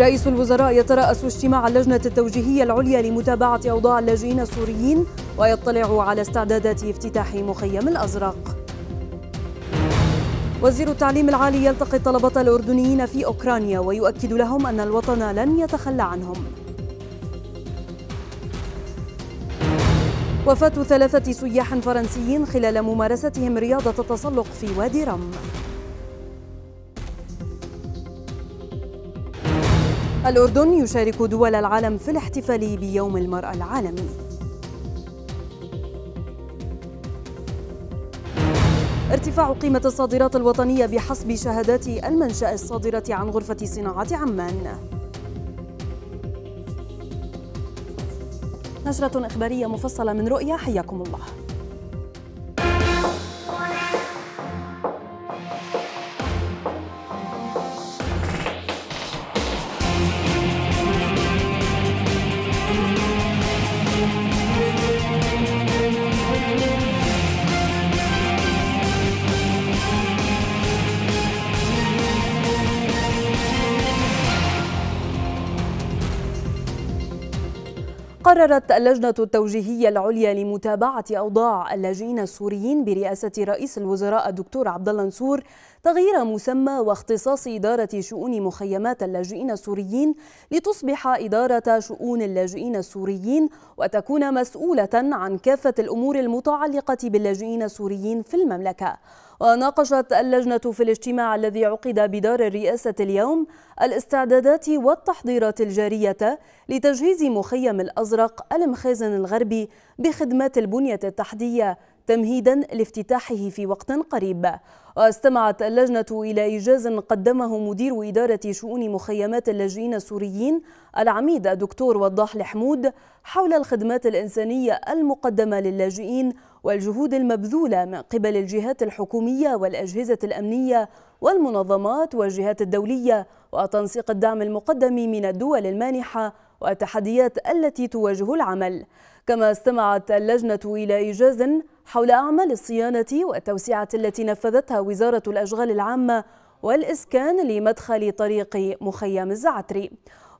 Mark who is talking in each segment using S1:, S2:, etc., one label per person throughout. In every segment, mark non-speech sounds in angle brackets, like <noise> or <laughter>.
S1: رئيس الوزراء يترأس اجتماع اللجنة التوجيهية العليا لمتابعة أوضاع اللاجئين السوريين ويطلع على استعدادات افتتاح مخيم الأزرق وزير التعليم العالي يلتقي الطلبة الأردنيين في أوكرانيا ويؤكد لهم أن الوطن لن يتخلى عنهم وفاة ثلاثة سياح فرنسيين خلال ممارستهم رياضة التسلق في وادي رم الأردن يشارك دول العالم في الاحتفال بيوم المرأة العالمي ارتفاع قيمة الصادرات الوطنية بحسب شهادات المنشأ الصادرة عن غرفة صناعة عمان نشرة إخبارية مفصلة من رؤيا حياكم الله قررت اللجنة التوجيهية العليا لمتابعة أوضاع اللاجئين السوريين برئاسة رئيس الوزراء الدكتور عبد الله نسور تغيير مسمى واختصاص إدارة شؤون مخيمات اللاجئين السوريين لتصبح إدارة شؤون اللاجئين السوريين وتكون مسؤولة عن كافة الأمور المتعلقة باللاجئين السوريين في المملكة وناقشت اللجنة في الاجتماع الذي عقد بدار الرئاسة اليوم الاستعدادات والتحضيرات الجارية لتجهيز مخيم الأزرق المخازن الغربي بخدمات البنية التحتية تمهيدا لافتتاحه في وقت قريب واستمعت اللجنة إلى إيجاز قدمه مدير إدارة شؤون مخيمات اللاجئين السوريين العميد الدكتور وضاح الحمود حول الخدمات الإنسانية المقدمة للاجئين والجهود المبذولة من قبل الجهات الحكومية والأجهزة الأمنية والمنظمات والجهات الدولية وتنسيق الدعم المقدم من الدول المانحة والتحديات التي تواجه العمل كما استمعت اللجنة إلى إيجاز حول أعمال الصيانة والتوسعة التي نفذتها وزارة الأشغال العامة والإسكان لمدخل طريق مخيم الزعتري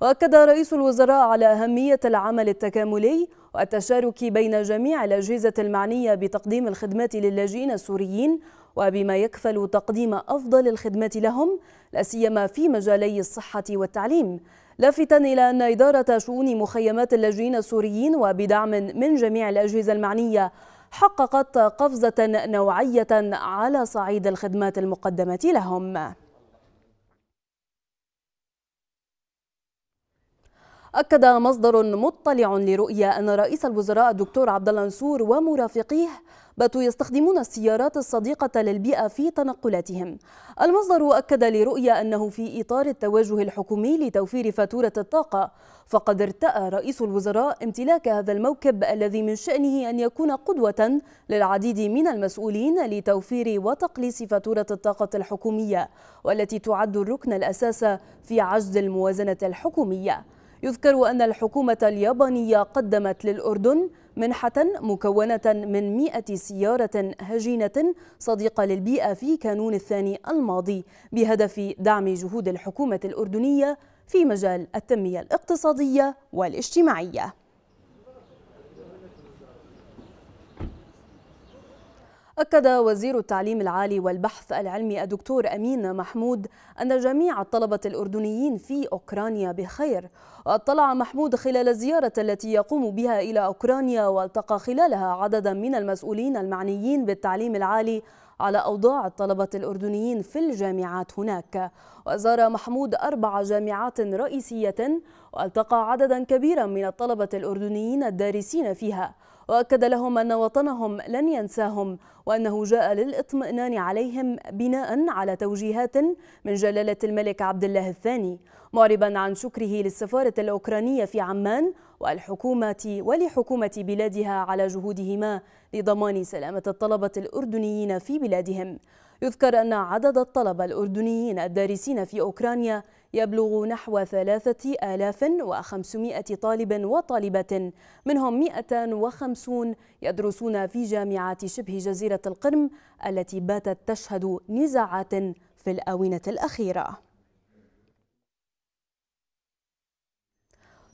S1: وأكد رئيس الوزراء على أهمية العمل التكاملي والتشارك بين جميع الأجهزة المعنية بتقديم الخدمات للاجئين السوريين وبما يكفل تقديم أفضل الخدمات لهم لاسيما في مجالي الصحة والتعليم لافتا إلى أن إدارة شؤون مخيمات اللاجئين السوريين وبدعم من جميع الأجهزة المعنية حققت قفزة نوعية على صعيد الخدمات المقدمة لهم أكد مصدر مطلع لرؤيا أن رئيس الوزراء الدكتور عبد الله ومرافقيه باتوا يستخدمون السيارات الصديقة للبيئة في تنقلاتهم المصدر أكد لرؤية أنه في إطار التوجه الحكومي لتوفير فاتورة الطاقة فقد ارتأى رئيس الوزراء امتلاك هذا الموكب الذي من شأنه أن يكون قدوة للعديد من المسؤولين لتوفير وتقليص فاتورة الطاقة الحكومية والتي تعد الركن الأساس في عجز الموازنة الحكومية يذكر أن الحكومة اليابانية قدمت للأردن منحة مكونة من 100 سيارة هجينة صديقة للبيئة في كانون الثاني الماضي بهدف دعم جهود الحكومة الأردنية في مجال التنمية الاقتصادية والاجتماعية أكد وزير التعليم العالي والبحث العلمي الدكتور أمين محمود أن جميع الطلبة الأردنيين في أوكرانيا بخير واطلع محمود خلال الزيارة التي يقوم بها إلى أوكرانيا والتقى خلالها عددا من المسؤولين المعنيين بالتعليم العالي على أوضاع الطلبة الأردنيين في الجامعات هناك وزار محمود أربع جامعات رئيسية والتقى عددا كبيرا من الطلبة الأردنيين الدارسين فيها وأكد لهم أن وطنهم لن ينساهم وأنه جاء للإطمئنان عليهم بناء على توجيهات من جلالة الملك عبد الله الثاني معربا عن شكره للسفارة الأوكرانية في عمان والحكومة ولحكومة بلادها على جهودهما لضمان سلامة الطلبة الأردنيين في بلادهم يذكر أن عدد الطلبة الأردنيين الدارسين في أوكرانيا يبلغ نحو 3500 طالب وطالبة منهم 150 يدرسون في جامعات شبه جزيرة القرم التي باتت تشهد نزاعات في الآونة الأخيرة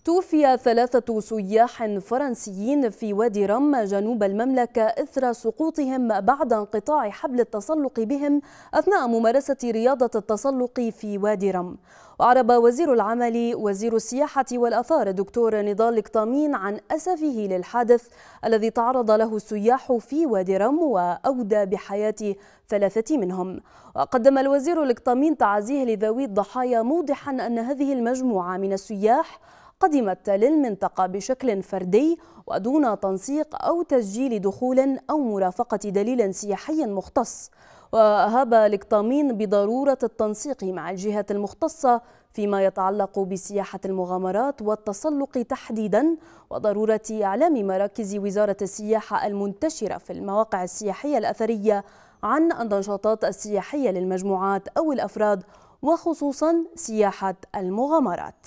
S1: توفي ثلاثة سياح فرنسيين في وادي رم جنوب المملكة إثر سقوطهم بعد انقطاع حبل التسلق بهم أثناء ممارسة رياضة التسلق في وادي رم وعرب وزير العمل وزير السياحة والأثار دكتور نضال اكتامين عن أسفه للحادث الذي تعرض له السياح في وادي رم وأودى بحياة ثلاثة منهم وقدم الوزير الاكتامين تعزيه لذوي الضحايا موضحا أن هذه المجموعة من السياح قدمت للمنطقة بشكل فردي ودون تنسيق أو تسجيل دخول أو مرافقة دليل سياحي مختص وهاب الاكتامين بضرورة التنسيق مع الجهات المختصة فيما يتعلق بسياحة المغامرات والتسلق تحديدا وضرورة إعلام مراكز وزارة السياحة المنتشرة في المواقع السياحية الأثرية عن النشاطات السياحية للمجموعات أو الأفراد وخصوصا سياحة المغامرات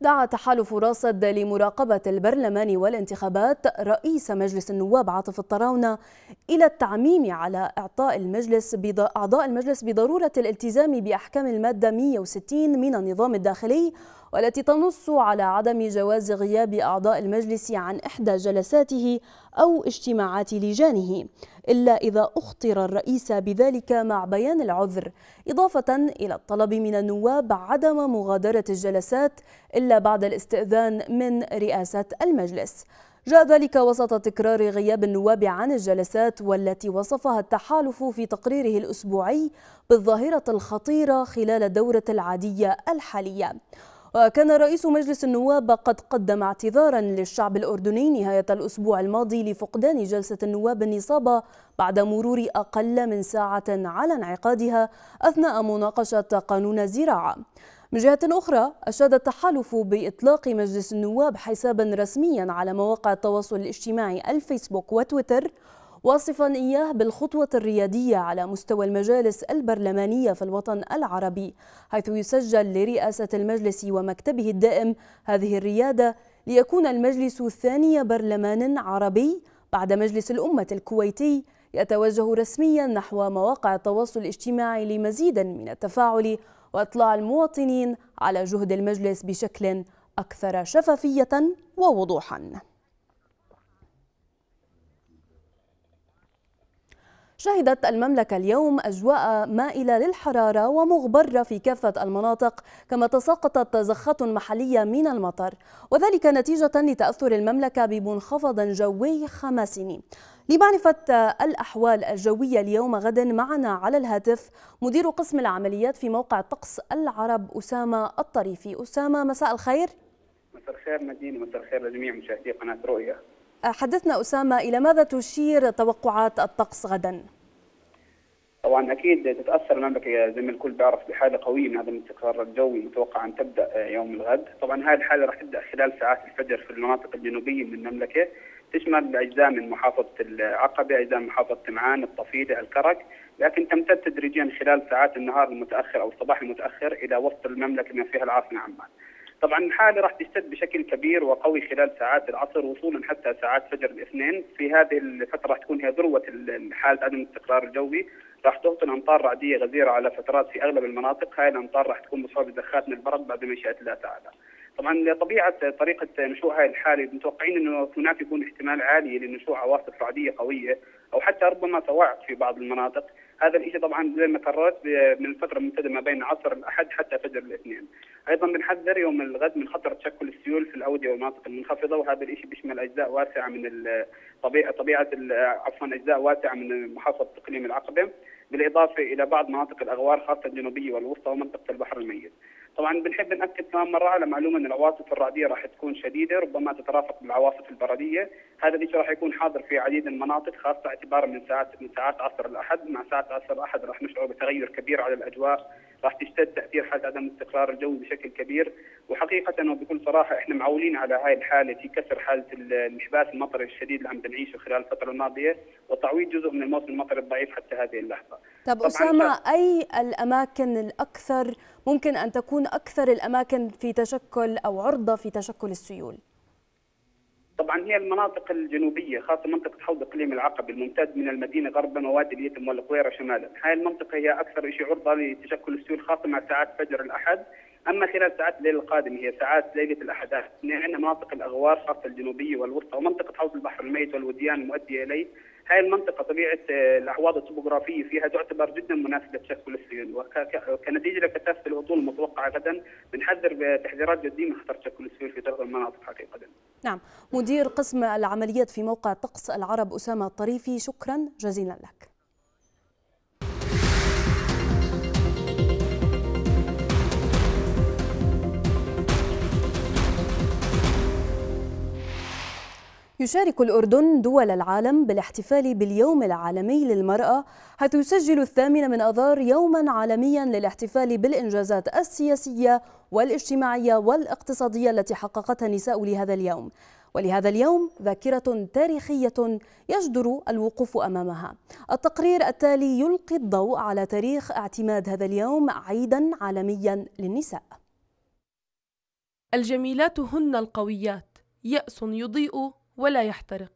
S1: دعا تحالف راصد لمراقبة البرلمان والانتخابات رئيس مجلس النواب عاطف الطراونة إلى التعميم على إعطاء المجلس بض... أعضاء المجلس بضرورة الالتزام بأحكام المادة 160 من النظام الداخلي والتي تنص على عدم جواز غياب أعضاء المجلس عن إحدى جلساته أو اجتماعات لجانه إلا إذا أخطر الرئيس بذلك مع بيان العذر إضافة إلى الطلب من النواب عدم مغادرة الجلسات إلا بعد الاستئذان من رئاسة المجلس جاء ذلك وسط تكرار غياب النواب عن الجلسات والتي وصفها التحالف في تقريره الأسبوعي بالظاهرة الخطيرة خلال الدورة العادية الحالية وكان رئيس مجلس النواب قد قدم اعتذارا للشعب الأردني نهاية الأسبوع الماضي لفقدان جلسة النواب النصابة بعد مرور أقل من ساعة على انعقادها أثناء مناقشة قانون الزراعة من جهة أخرى أشاد التحالف بإطلاق مجلس النواب حسابا رسميا على مواقع التواصل الاجتماعي الفيسبوك وتويتر واصفا إياه بالخطوة الريادية على مستوى المجالس البرلمانية في الوطن العربي حيث يسجل لرئاسة المجلس ومكتبه الدائم هذه الريادة ليكون المجلس ثاني برلمان عربي بعد مجلس الأمة الكويتي يتوجه رسميا نحو مواقع التواصل الاجتماعي لمزيد من التفاعل وإطلاع المواطنين على جهد المجلس بشكل أكثر شفافية ووضوحاً شهدت المملكة اليوم أجواء مائلة للحرارة ومغبرة في كافة المناطق كما تساقطت زخات محلية من المطر وذلك نتيجة لتأثر المملكة بمنخفض جوي خماسي لمعرفة الأحوال الجوية اليوم غدا معنا على الهاتف مدير قسم العمليات في موقع طقس العرب أسامة الطريفي أسامة مساء الخير
S2: مساء الخير مدينة مساء الخير لجميع مشاهدي قناة رؤية
S1: حدثنا أسامة إلى ماذا تشير توقعات الطقس غدا؟
S2: طبعا اكيد تتاثر المملكه زي ما الكل بيعرف بحاله قويه من عدم الاستقرار الجوي متوقع ان تبدا يوم الغد، طبعا هذه الحاله راح تبدا خلال ساعات الفجر في المناطق الجنوبيه من المملكه تشمل اجزاء من محافظه العقبه، اجزاء من محافظه تمعان، الطفيله، الكرك، لكن تمتد تدريجيا خلال ساعات النهار المتاخر او الصباح المتاخر الى وسط المملكه بما فيها العاصمه عمان. طبعا الحاله راح تشتد بشكل كبير وقوي خلال ساعات العصر وصولا حتى ساعات فجر الاثنين في هذه الفتره راح تكون هي ذروه حاله عدم الاستقرار الجوي راح تهطل امطار رعديه غزيره على فترات في اغلب المناطق هاي الامطار راح تكون مصابه بدخات من البرد بعد مشيئه الله تعالى طبعا طبيعه طريقه نشوء هاي الحاله متوقعين انه هناك يكون احتمال عالي لنشوء عواصف رعديه قويه او حتى ربما صواعق في بعض المناطق هذا الشيء طبعا زي ما كررت من فتره ممتده ما بين عصر الاحد حتى فجر الاثنين. ايضا بنحذر يوم الغد من خطر تشكل السيول في الاوديه والمناطق المنخفضه وهذا الشيء بيشمل اجزاء واسعه من طبيعه طبيعه عفوا اجزاء واسعه من محافظه اقليم العقبه بالاضافه الى بعض مناطق الاغوار خاصه الجنوبيه والوسطى ومنطقه البحر الميت. طبعا بنحب ناكد كمان مره على معلومه ان العواصف الرعديه راح تكون شديده ربما تترافق بالعواصف البرديه، هذا الشيء راح يكون حاضر في عديد المناطق خاصه اعتبارا من ساعات من ساعات عصر الاحد مع ساعات عصر الاحد راح نشعر بتغير كبير على الاجواء راح تشتد تاثير حاله عدم الاستقرار الجوي بشكل كبير وحقيقه وبكل صراحه احنا معولين على هاي الحاله في كسر حاله الانحباس المطري الشديد اللي عم بنعيشه خلال الفتره الماضيه وتعويض جزء من الموسم المطري الضعيف حتى هذه اللحظه. طب اسامه ف...
S1: اي الاماكن الاكثر ممكن ان تكون اكثر الاماكن في تشكل او عرضه في تشكل السيول؟
S2: طبعا هي المناطق الجنوبيه خاصه منطقه حوض اقليم العقبه الممتد من المدينه غربا ووادي اليتم والقويره شمالا، هاي المنطقه هي اكثر شيء عرضه لتشكل السيول خاصه مع ساعات فجر الاحد، اما خلال ساعات الليل القادم هي ساعات ليله الاحد، عندنا مناطق الاغوار خاصه الجنوبيه والوسطى ومنطقه حوض البحر الميت والوديان المؤديه اليه هاي المنطقه طبيعه آه، الاحواض الطبوغرافيه فيها تعتبر جدا مناسبه لتشكل السيول وكنتيجه لكثافه الهطول المتوقعه غدا بنحذر بتحذيرات جديه من خطر تشكل السيول في بعض المناطق حقيقه.
S1: نعم، مدير قسم العمليات في موقع طقس العرب اسامه الطريفي شكرا جزيلا لك. يشارك الأردن دول العالم بالاحتفال باليوم العالمي للمرأة حيث يسجل الثامن من أذار يوما عالميا للاحتفال بالإنجازات السياسية والاجتماعية والاقتصادية التي حققتها النساء لهذا اليوم ولهذا اليوم ذاكرة تاريخية يجدر الوقوف أمامها التقرير التالي يلقي الضوء على تاريخ اعتماد هذا اليوم عيدا عالميا للنساء
S3: الجميلات هن القويات يأس يضيء ولا يحترق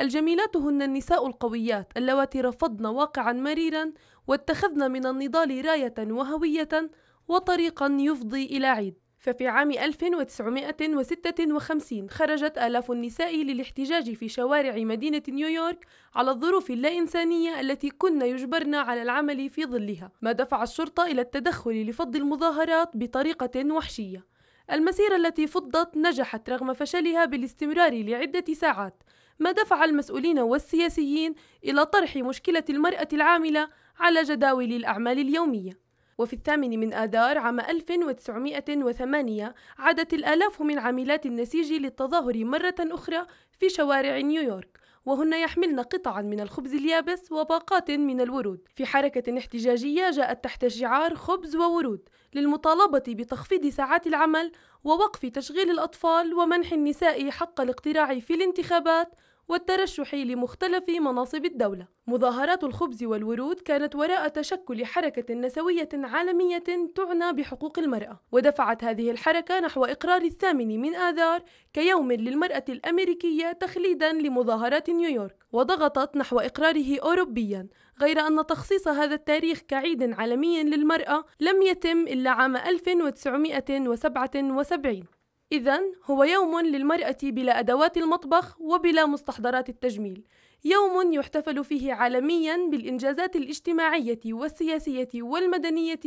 S3: الجميلات هن النساء القويات اللواتي رفضن واقعا مريرا واتخذن من النضال راية وهوية وطريقا يفضي إلى عيد ففي عام 1956 خرجت آلاف النساء للاحتجاج في شوارع مدينة نيويورك على الظروف اللا إنسانية التي كن يجبرن على العمل في ظلها ما دفع الشرطة إلى التدخل لفض المظاهرات بطريقة وحشية المسيرة التي فضت نجحت رغم فشلها بالاستمرار لعدة ساعات ما دفع المسؤولين والسياسيين إلى طرح مشكلة المرأة العاملة على جداول الأعمال اليومية وفي الثامن من آذار عام 1908 عادت الآلاف من عاملات النسيج للتظاهر مرة أخرى في شوارع نيويورك وهن يحملن قطعا من الخبز اليابس وباقات من الورود في حركة احتجاجية جاءت تحت شعار خبز وورود للمطالبة بتخفيض ساعات العمل ووقف تشغيل الأطفال ومنح النساء حق الاقتراع في الانتخابات والترشح لمختلف مناصب الدولة مظاهرات الخبز والورود كانت وراء تشكل حركة نسوية عالمية تعنى بحقوق المرأة ودفعت هذه الحركة نحو إقرار الثامن من آذار كيوم للمرأة الأمريكية تخليدا لمظاهرات نيويورك وضغطت نحو إقراره أوروبيا غير أن تخصيص هذا التاريخ كعيد عالمي للمرأة لم يتم إلا عام 1977 إذا هو يوم للمرأة بلا أدوات المطبخ وبلا مستحضرات التجميل يوم يحتفل فيه عالميا بالإنجازات الاجتماعية والسياسية والمدنية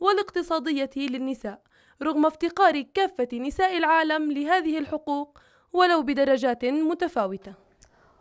S3: والاقتصادية للنساء رغم افتقار كافة نساء العالم لهذه الحقوق ولو بدرجات متفاوتة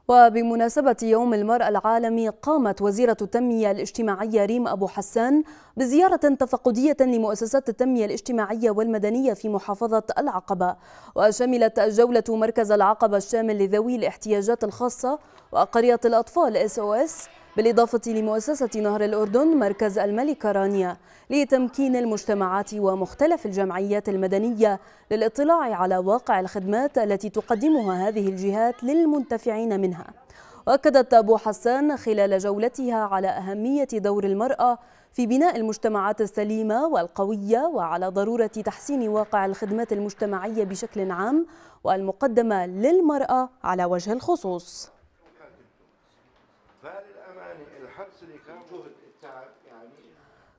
S1: وبمناسبة يوم المرأة العالمي قامت وزيرة التنمية الاجتماعية ريم أبو حسان بزيارة تفقدية لمؤسسات التنمية الاجتماعية والمدنية في محافظة العقبة وشملت الجولة مركز العقبة الشامل لذوي الاحتياجات الخاصة وقرية الأطفال SOS بالإضافة لمؤسسة نهر الأردن مركز الملكة رانيا لتمكين المجتمعات ومختلف الجمعيات المدنية للاطلاع على واقع الخدمات التي تقدمها هذه الجهات للمنتفعين منها وأكدت أبو حسان خلال جولتها على أهمية دور المرأة في بناء المجتمعات السليمة والقوية وعلى ضرورة تحسين واقع الخدمات المجتمعية بشكل عام والمقدمة للمرأة على وجه الخصوص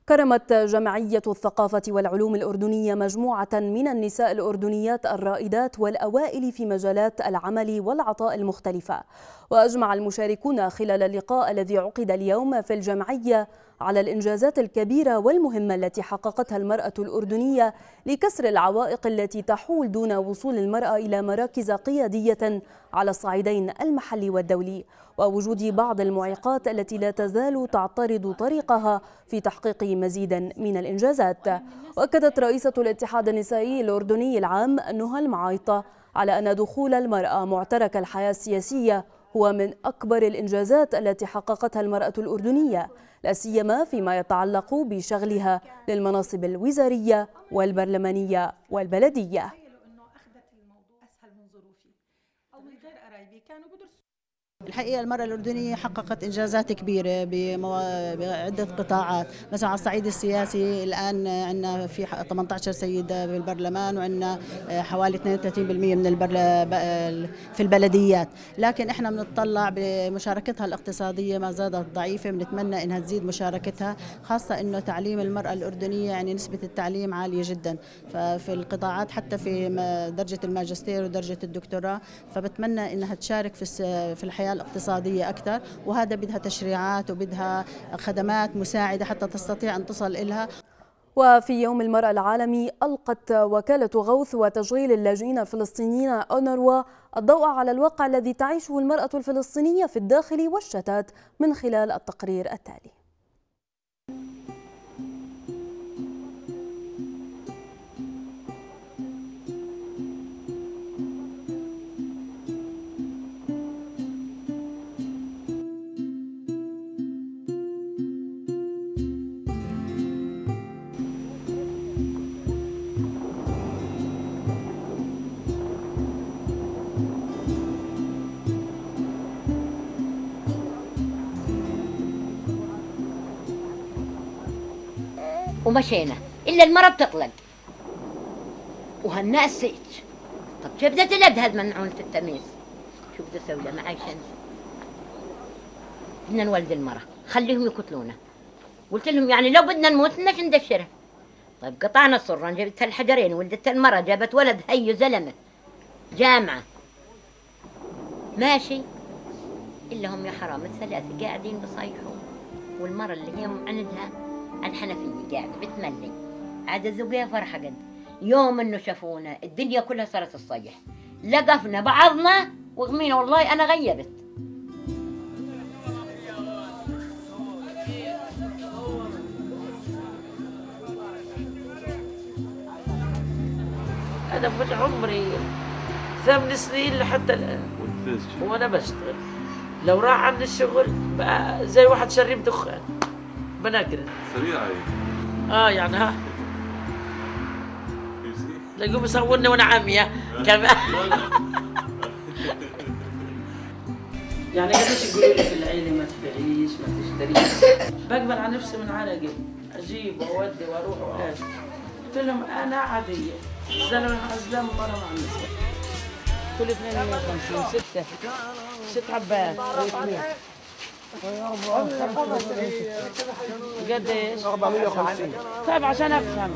S1: كرمت جمعية الثقافة والعلوم الأردنية مجموعة من النساء الأردنيات الرائدات والأوائل في مجالات العمل والعطاء المختلفة وأجمع المشاركون خلال اللقاء الذي عقد اليوم في الجمعية على الإنجازات الكبيرة والمهمة التي حققتها المرأة الأردنية لكسر العوائق التي تحول دون وصول المرأة إلى مراكز قيادية على الصعيدين المحلي والدولي ووجود بعض المعيقات التي لا تزال تعترض طريقها في تحقيق مزيد من الإنجازات وأكدت رئيسة الاتحاد النسائي الأردني العام نهى المعايطة على أن دخول المرأة معترك الحياة السياسية هو من أكبر الإنجازات التي حققتها المرأة الأردنية لا سيما فيما يتعلق بشغلها للمناصب الوزارية والبرلمانية
S4: والبلدية الحقيقة المرأة الأردنية حققت إنجازات كبيرة بمو... بعدة قطاعات مثلا على الصعيد السياسي الآن عندنا في 18 سيدة بالبرلمان وعندنا آه، حوالي 32% من البرل... في البلديات لكن إحنا بنطلع بمشاركتها الاقتصادية ما زادت ضعيفة بنتمنى إنها تزيد مشاركتها خاصة إنه تعليم المرأة الأردنية يعني نسبة التعليم عالية جدا ففي القطاعات حتى في درجة الماجستير ودرجة الدكتوراه فبتمنى إنها تشارك في في الحياة العملية الاقتصادية أكثر وهذا بدها تشريعات وبدها خدمات
S1: مساعدة حتى تستطيع أن تصل إلها وفي يوم المرأة العالمي ألقت وكالة غوث وتشغيل اللاجئين الفلسطينيين أونروا الضوء على الواقع الذي تعيشه المرأة الفلسطينية في الداخل والشتات من خلال التقرير التالي
S4: ومشينا الا المره بتطلق وهالناس سيت طب كيف بدها تلد هذا منعون عملة شو بدي اسوي معي شمس بدنا نولد المره خليهم يقتلونا قلت لهم يعني لو بدنا نموت بدناش ندشرها طيب قطعنا الصران جبت الحجرين ولدت المره جابت ولد هي زلمه جامعه ماشي الا هم يا حرام الثلاثه قاعدين بصيحوا والمره اللي هي عندها الحنفية قاعدة بتملي عاد الذوقية فرحة قد يوم انه شافونا الدنيا كلها صارت الصيح لقفنا بعضنا وغمينا والله انا غيبت انا من عمري ثمان سنين لحتى الان وانا بشتغل لو راح عن الشغل بقى زي واحد شريب دخان بنقرا سريعة اه يعني ها يقوم بيصورني وانا عمية كمان <laughs> يعني قديش يقولوا لي في العيلة ما تبيعيش ما تشتريش بقبل على نفسي من عرقي اجيب واودي واروح واجي قلت لهم انا عادية زلمة زلمة مرة مع النساء كل 52 ستة ست عباد قديش؟ 450 طيب عشان افهم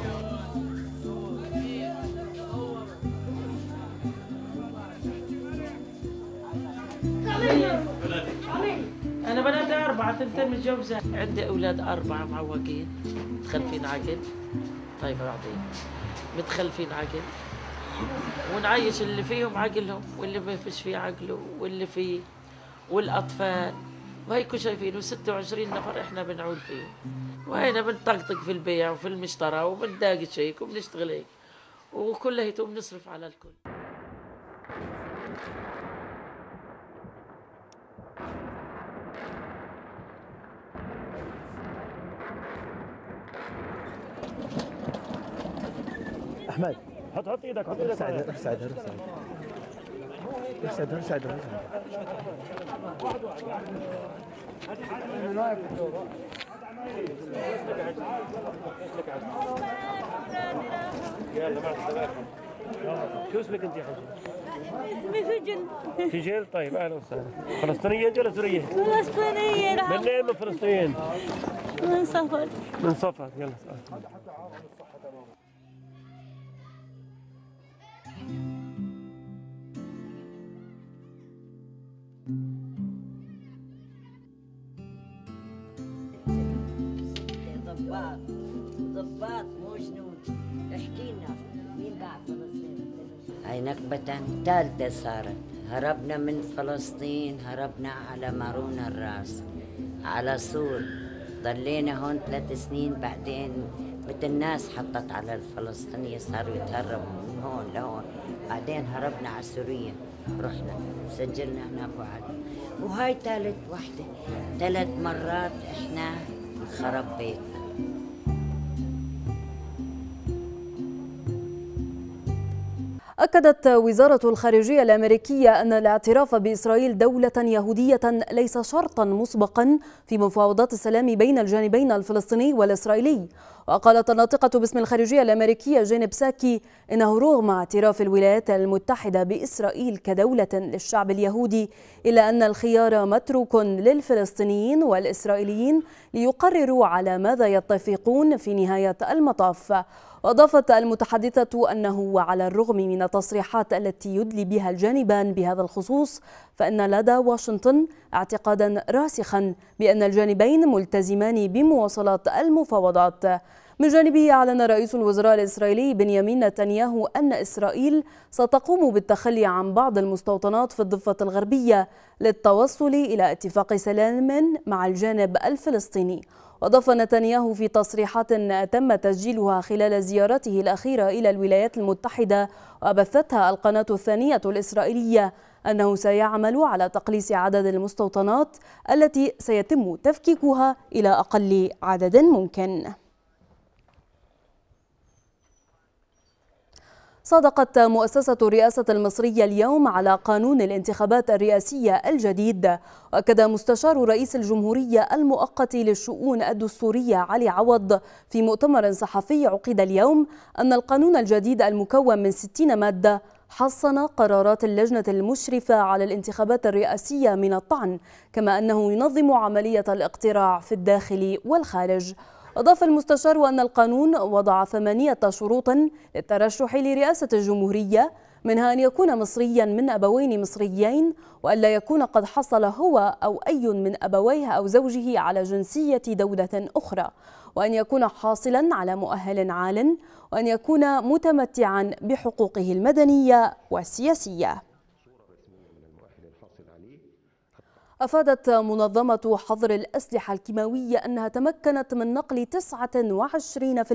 S4: أنا بنات أربعة ثنتين متجوزة عندي أولاد أربعة معوقين متخلفين عقل طيب بعدين متخلفين عقل ونعيش اللي فيهم عقلهم واللي ما فيش فيه عقله واللي فيه والأطفال وهيكوا شايفين و26 نفر احنا بنعول فيه وهنا بنطقطق في البيع وفي المشترى وبنداقش هيك وبنشتغل هيك وكليته بنصرف على الكل
S5: احمد حط حط ايدك حط ايدك ساعدها ساعدها استدعوا استدعوا
S4: يلا بعد السلامه شو اسمك انت يا حجي؟ اسمي فجل فجل طيب اهلا وسهلا فلسطينية انت ولا سورية؟ فلسطينية من وين من فلسطين؟ من صفر
S2: من صفر يلا سهل.
S4: ضباط ضباط مو جنود احكي لنا مين بعد فلسطين هاي نكبة ثالثة صارت هربنا من فلسطين هربنا على مارون الراس على سور ضلينا هون ثلاث سنين بعدين مثل الناس حطت على الفلسطينية صاروا يتهربوا من هون لهون بعدين هربنا على سوريا رحنا سجلنا هنا ابو علي وهاي ثالث وحدة ثلاث مرات احنا خرب بيتنا
S1: أكدت وزارة الخارجية الأمريكية أن الاعتراف بإسرائيل دولة يهودية ليس شرطا مسبقا في مفاوضات السلام بين الجانبين الفلسطيني والإسرائيلي وقالت الناطقة باسم الخارجية الأمريكية جينيب ساكي إنه رغم اعتراف الولايات المتحدة بإسرائيل كدولة للشعب اليهودي إلا أن الخيار متروك للفلسطينيين والإسرائيليين ليقرروا على ماذا يتفقون في نهاية المطاف وأضافت المتحدثة أنه وعلى الرغم من التصريحات التي يدلي بها الجانبان بهذا الخصوص فإن لدى واشنطن اعتقادا راسخا بأن الجانبين ملتزمان بمواصلة المفاوضات من جانبه أعلن رئيس الوزراء الإسرائيلي بنيامين نتنياهو أن إسرائيل ستقوم بالتخلي عن بعض المستوطنات في الضفة الغربية للتوصل إلى اتفاق سلام مع الجانب الفلسطيني وأضاف نتنياهو في تصريحات تم تسجيلها خلال زيارته الأخيرة إلى الولايات المتحدة وأبثتها القناة الثانية الإسرائيلية أنه سيعمل على تقليص عدد المستوطنات التي سيتم تفكيكها إلى أقل عدد ممكن صادقت مؤسسة الرئاسة المصرية اليوم على قانون الانتخابات الرئاسية الجديد وأكد مستشار رئيس الجمهورية المؤقت للشؤون الدستورية علي عوض في مؤتمر صحفي عقد اليوم أن القانون الجديد المكون من 60 مادة حصن قرارات اللجنة المشرفة على الانتخابات الرئاسية من الطعن كما أنه ينظم عملية الاقتراع في الداخل والخارج أضاف المستشار أن القانون وضع ثمانية شروط للترشح لرئاسة الجمهورية منها أن يكون مصريا من أبوين مصريين وألا يكون قد حصل هو أو أي من أبويه أو زوجه على جنسية دولة أخرى وأن يكون حاصلا على مؤهل عال وأن يكون متمتعا بحقوقه المدنية والسياسية أفادت منظمة حظر الأسلحة الكيماوية أنها تمكنت من نقل 29%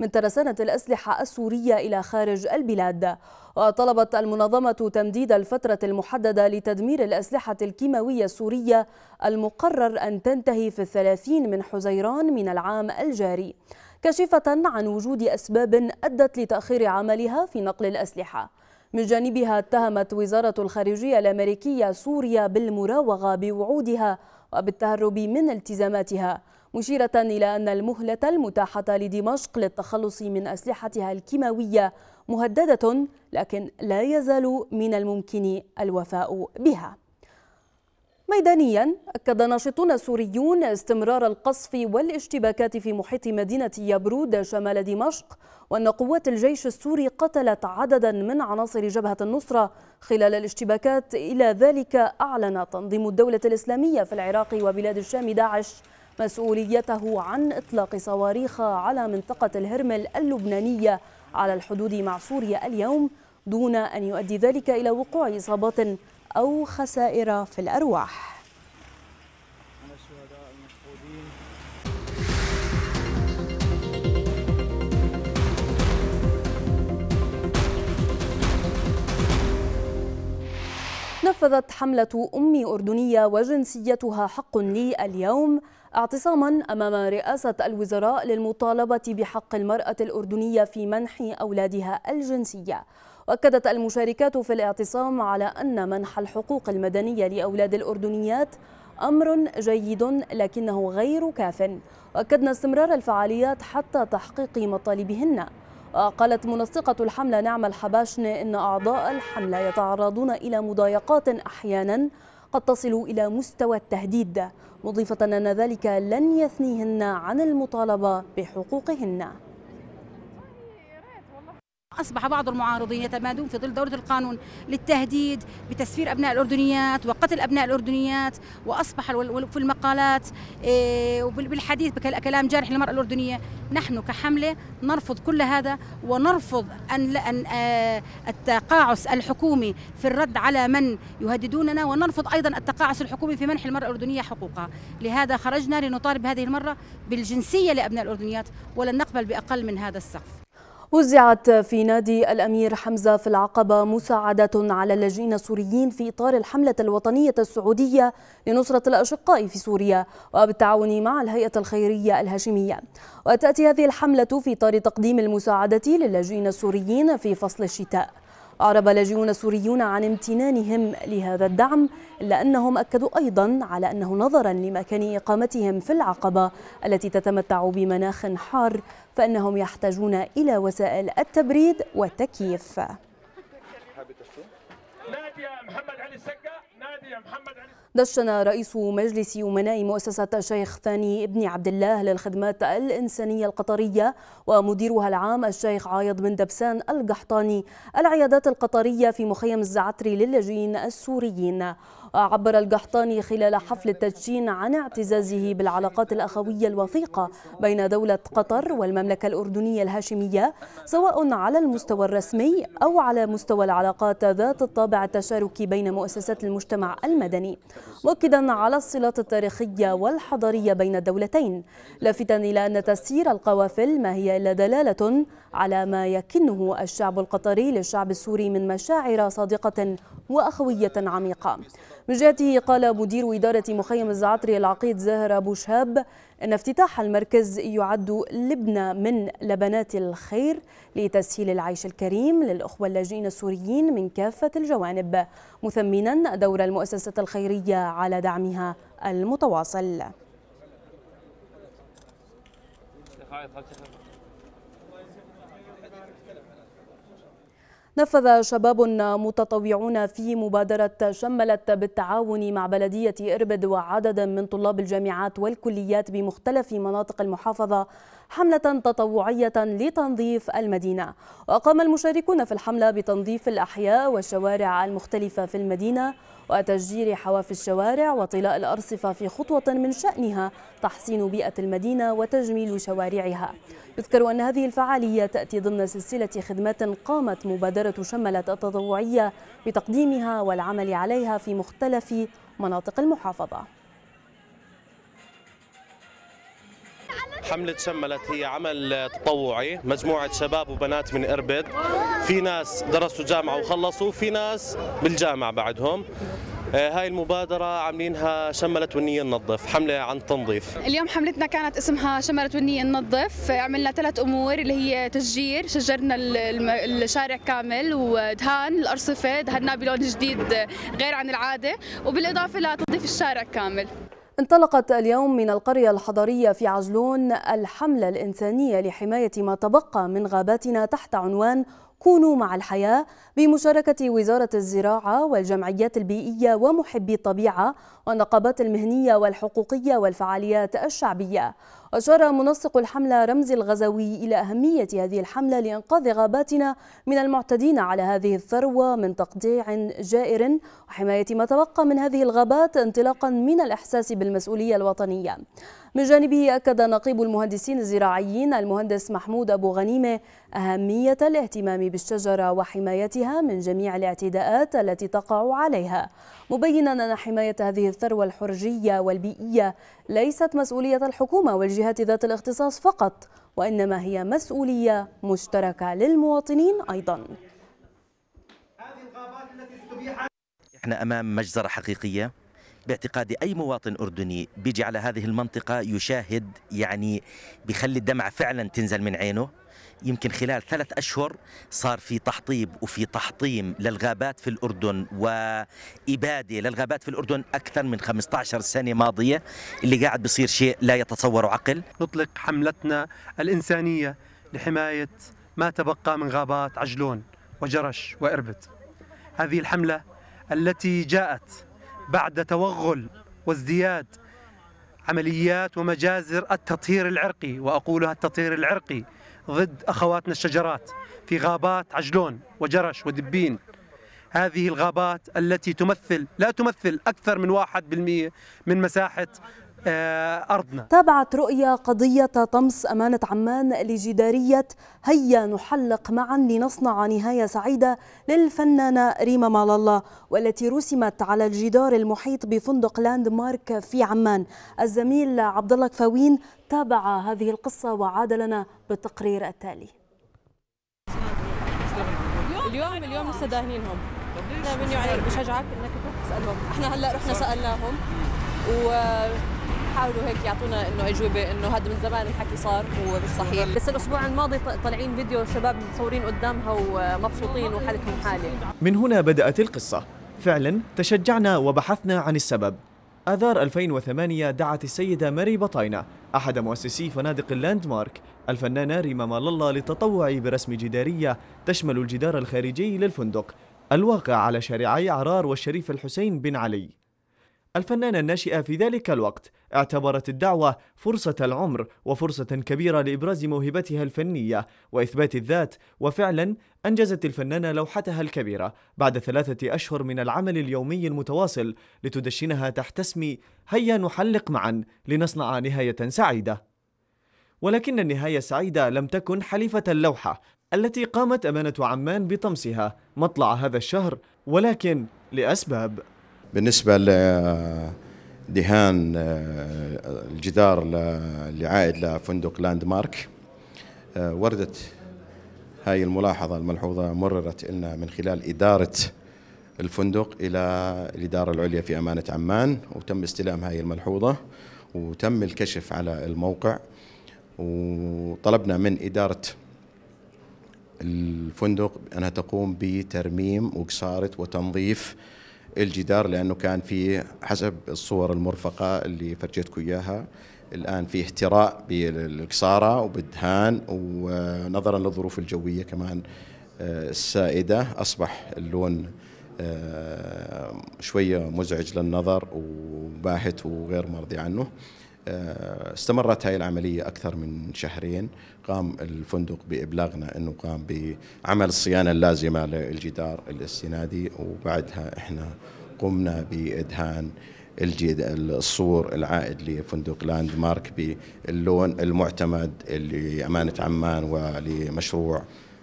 S1: من ترسانة الأسلحة السورية إلى خارج البلاد وطلبت المنظمة تمديد الفترة المحددة لتدمير الأسلحة الكيماوية السورية المقرر أن تنتهي في الثلاثين من حزيران من العام الجاري كشفة عن وجود أسباب أدت لتأخير عملها في نقل الأسلحة من جانبها اتهمت وزارة الخارجية الأمريكية سوريا بالمراوغة بوعودها وبالتهرب من التزاماتها مشيرة إلى أن المهلة المتاحة لدمشق للتخلص من أسلحتها الكيماوية مهددة لكن لا يزال من الممكن الوفاء بها ميدانيا أكد ناشطون سوريون استمرار القصف والاشتباكات في محيط مدينة يبرود شمال دمشق وأن قوات الجيش السوري قتلت عددا من عناصر جبهة النصرة خلال الاشتباكات إلى ذلك أعلن تنظيم الدولة الإسلامية في العراق وبلاد الشام داعش مسؤوليته عن إطلاق صواريخ على منطقة الهرمل اللبنانية على الحدود مع سوريا اليوم دون أن يؤدي ذلك إلى وقوع إصابات أو خسائر في الأرواح نفذت حملة أم أردنية وجنسيتها حق لي اليوم اعتصاما أمام رئاسة الوزراء للمطالبة بحق المرأة الأردنية في منح أولادها الجنسية واكدت المشاركات في الاعتصام على ان منح الحقوق المدنيه لاولاد الاردنيات امر جيد لكنه غير كاف واكدنا استمرار الفعاليات حتى تحقيق مطالبهن وقالت منسقة الحملة نعمة الحباشن إن أعضاء الحملة يتعرضون إلى مضايقات أحيانا قد تصل إلى مستوى التهديد مضيفة أن ذلك لن يثنيهن عن المطالبة بحقوقهن
S4: أصبح بعض المعارضين يتمادون في ظل دورة القانون للتهديد بتسفير أبناء الأردنيات وقتل أبناء الأردنيات وأصبح في المقالات إيه، وبالحديث بكلام جارح للمرأة الأردنية نحن كحملة نرفض كل هذا ونرفض أن أن آه، التقاعس الحكومي في الرد على من يهددوننا ونرفض أيضا التقاعس الحكومي في منح المرأة الأردنية حقوقها لهذا خرجنا لنطالب هذه المرة بالجنسية لأبناء الأردنيات ولن نقبل بأقل من هذا السقف
S1: وزعت في نادي الأمير حمزة في العقبة مساعدة على اللاجئين السوريين في إطار الحملة الوطنية السعودية لنصرة الأشقاء في سوريا وبالتعاون مع الهيئة الخيرية الهاشمية وتأتي هذه الحملة في إطار تقديم المساعدة للاجئين السوريين في فصل الشتاء أعرب لاجئون سوريون عن امتنانهم لهذا الدعم إلا أنهم أكدوا أيضا على أنه نظرا لمكان إقامتهم في العقبة التي تتمتع بمناخ حار فإنهم يحتاجون إلى وسائل التبريد والتكييف دشن رئيس مجلس أمناء مؤسسة الشيخ ثاني ابن عبد الله للخدمات الإنسانية القطرية ومديرها العام الشيخ عايض بن دبسان القحطاني العيادات القطرية في مخيم الزعتري للاجئين السوريين عبر القحطاني خلال حفل التدشين عن اعتزازه بالعلاقات الأخوية الوثيقة بين دولة قطر والمملكة الأردنية الهاشمية سواء على المستوى الرسمي أو على مستوى العلاقات ذات الطابع التشاركي بين مؤسسات المجتمع المدني مؤكدا على الصلات التاريخية والحضارية بين الدولتين لافتا إلى أن تسيير القوافل ما هي إلا دلالة على ما يكنه الشعب القطري للشعب السوري من مشاعر صادقة وأخوية عميقة من جهته قال مدير إدارة مخيم الزعتري العقيد زاهر أبو شهاب أن افتتاح المركز يعد لبنة من لبنات الخير لتسهيل العيش الكريم للأخوة اللاجئين السوريين من كافة الجوانب مثمنا دور المؤسسة الخيرية على دعمها المتواصل نفذ شباب متطوعون في مبادرة شملت بالتعاون مع بلدية إربد وعدد من طلاب الجامعات والكليات بمختلف مناطق المحافظة حملة تطوعية لتنظيف المدينة وقام المشاركون في الحملة بتنظيف الأحياء والشوارع المختلفة في المدينة وتشجير حواف الشوارع وطلاء الأرصفة في خطوة من شأنها تحسين بيئة المدينة وتجميل شوارعها يذكر أن هذه الفعالية تأتي ضمن سلسلة خدمات قامت مبادرة شملت التطوعية بتقديمها والعمل عليها في مختلف مناطق المحافظة
S2: حملة شملت هي عمل تطوعي مجموعة شباب وبنات من إربد في ناس درسوا جامعة وخلصوا في ناس بالجامعة بعدهم آه، هاي المبادرة عاملينها شملت والنية ننظف حملة عن التنظيف
S3: اليوم حملتنا كانت اسمها شملت والنية ننظف عملنا ثلاث أمور اللي هي تشجير شجرنا الشارع كامل ودهان الأرصفة دهناه بلون جديد غير عن العادة وبالإضافة لتنظيف الشارع كامل
S1: انطلقت اليوم من القرية الحضرية في عجلون الحملة الإنسانية لحماية ما تبقى من غاباتنا تحت عنوان كونوا مع الحياة بمشاركة وزارة الزراعة والجمعيات البيئية ومحبي الطبيعة والنقابات المهنية والحقوقية والفعاليات الشعبية أشار منسق الحملة رمزي الغزوي إلى أهمية هذه الحملة لإنقاذ غاباتنا من المعتدين على هذه الثروة من تقطيع جائر وحماية ما تبقى من هذه الغابات انطلاقا من الإحساس بالمسؤولية الوطنية من جانبه أكد نقيب المهندسين الزراعيين المهندس محمود أبو غنيمة أهمية الاهتمام بالشجرة وحمايتها من جميع الاعتداءات التي تقع عليها مبينا أن حماية هذه الثروة الحرجية والبيئية ليست مسؤولية الحكومة والجهات ذات الاختصاص فقط وإنما هي مسؤولية مشتركة للمواطنين أيضاً
S4: احنا امام مجزره حقيقيه باعتقاد أي مواطن أردني بيجي على هذه المنطقة يشاهد يعني بيخلي الدمعة فعلا تنزل من عينه يمكن خلال ثلاث أشهر صار في تحطيب وفي تحطيم للغابات في الأردن وإبادة للغابات في الأردن أكثر من 15 سنة ماضية اللي قاعد بصير شيء لا يتصور عقل
S2: نطلق حملتنا الإنسانية لحماية ما تبقى من غابات عجلون وجرش وإربد هذه الحملة التي جاءت بعد توغل وازدياد عمليات ومجازر التطهير العرقي وأقولها التطهير العرقي ضد أخواتنا الشجرات في غابات عجلون وجرش ودبين هذه الغابات التي تمثل لا تمثل أكثر من واحد بالمئة من مساحة آه، أرضنا
S1: تابعت رؤية قضية طمس أمانة عمان لجدارية هيا نحلق معا لنصنع نهاية سعيدة للفنانة ريما مالالله والتي رسمت على الجدار المحيط بفندق لاند مارك في عمان الزميل عبد الله كفاوين تابع هذه القصة وعاد لنا بالتقرير التالي
S3: اليوم اليوم لسه داهنينهم احنا بشجعك انك تروح تسالهم احنا هلا رحنا
S1: سالناهم و حاولوا هيك يعطونا انه اجوبه انه هذا من زمان الحكي صار ومش صحيح بس الاسبوع الماضي طالعين فيديو شباب مصورين قدامها ومبسوطين
S3: وحالتهم إيه. حاله
S5: من هنا بدات القصه فعلا تشجعنا وبحثنا عن السبب آذار 2008 دعت السيدة ماري بطاينة أحد مؤسسي فنادق اللاند مارك الفنانة ريما مالالة للتطوع برسم جدارية تشمل الجدار الخارجي للفندق الواقع على شارعي عرار والشريف الحسين بن علي الفنانة الناشئة في ذلك الوقت اعتبرت الدعوة فرصة العمر وفرصة كبيرة لإبراز موهبتها الفنية وإثبات الذات وفعلا أنجزت الفنانة لوحتها الكبيرة بعد ثلاثة أشهر من العمل اليومي المتواصل لتدشنها تحت اسم هيا نحلق معا لنصنع نهاية سعيدة ولكن النهاية السعيدة لم تكن حليفة اللوحة التي قامت أمانة عمان بطمسها مطلع هذا الشهر ولكن لأسباب
S6: بالنسبة لدهان آه، الجدار اللي عائد لفندق لاند مارك آه، وردت هاي الملاحظة الملحوظة مررت لنا من خلال إدارة الفندق إلى الإدارة العليا في أمانة عمان وتم استلام هاي الملحوظة وتم الكشف على الموقع وطلبنا من إدارة الفندق أنها تقوم بترميم وقصارة وتنظيف الجدار لانه كان في حسب الصور المرفقه اللي فرجيتكم اياها الان في اهتراء بالكساره وبالدهان ونظرا للظروف الجويه كمان آه، السائده اصبح اللون آه، شويه مزعج للنظر وباهت وغير مرضي عنه آه، استمرت هاي العمليه اكثر من شهرين قام الفندق بإبلاغنا أنه قام بعمل الصيانة اللازمة للجدار الاستنادي وبعدها إحنا قمنا بإدهان السور العائد لفندق لاند مارك باللون المعتمد لأمانة عمان ولمشروع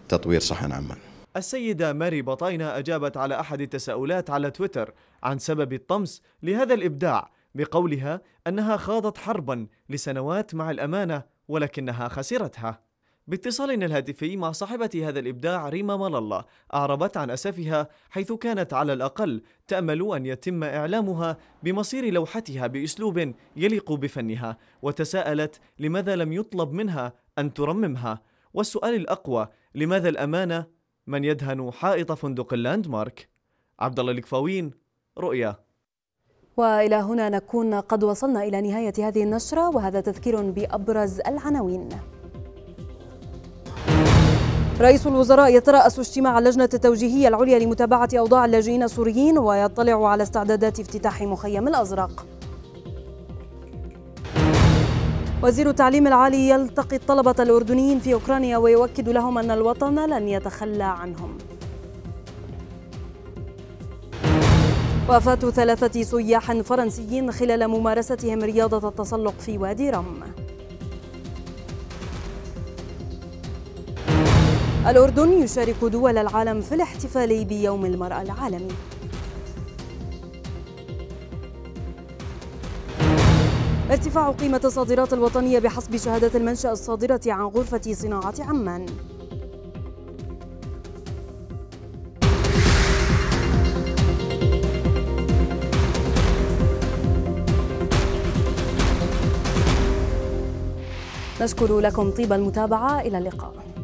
S6: تطوير صحن عمان
S5: السيدة ماري بطاينة أجابت على أحد التساؤلات على تويتر عن سبب الطمس لهذا الإبداع بقولها أنها خاضت حربا لسنوات مع الأمانة ولكنها خسرتها باتصالنا الهاتفي مع صاحبة هذا الإبداع ريما ملالة أعربت عن أسفها حيث كانت على الأقل تأمل أن يتم إعلامها بمصير لوحتها بأسلوب يليق بفنها وتساءلت لماذا لم يطلب منها أن ترممها والسؤال الأقوى لماذا الأمانة من يدهن حائط فندق اللاندمارك عبد الله الكفاوين رؤيا
S1: والى هنا نكون قد وصلنا الى نهايه هذه النشره وهذا تذكير بابرز العناوين رئيس الوزراء يترأس اجتماع اللجنة التوجيهية العليا لمتابعة أوضاع اللاجئين السوريين ويطلع على استعدادات افتتاح مخيم الأزرق وزير التعليم العالي يلتقي الطلبة الأردنيين في أوكرانيا ويؤكد لهم أن الوطن لن يتخلى عنهم وفاة ثلاثة سياح فرنسيين خلال ممارستهم رياضة التسلق في وادي رم الأردن يشارك دول العالم في الاحتفال بيوم المرأة العالمي ارتفاع قيمة الصادرات الوطنية بحسب شهادة المنشأ الصادرة عن غرفة صناعة عمان نشكر لكم طيب المتابعة إلى اللقاء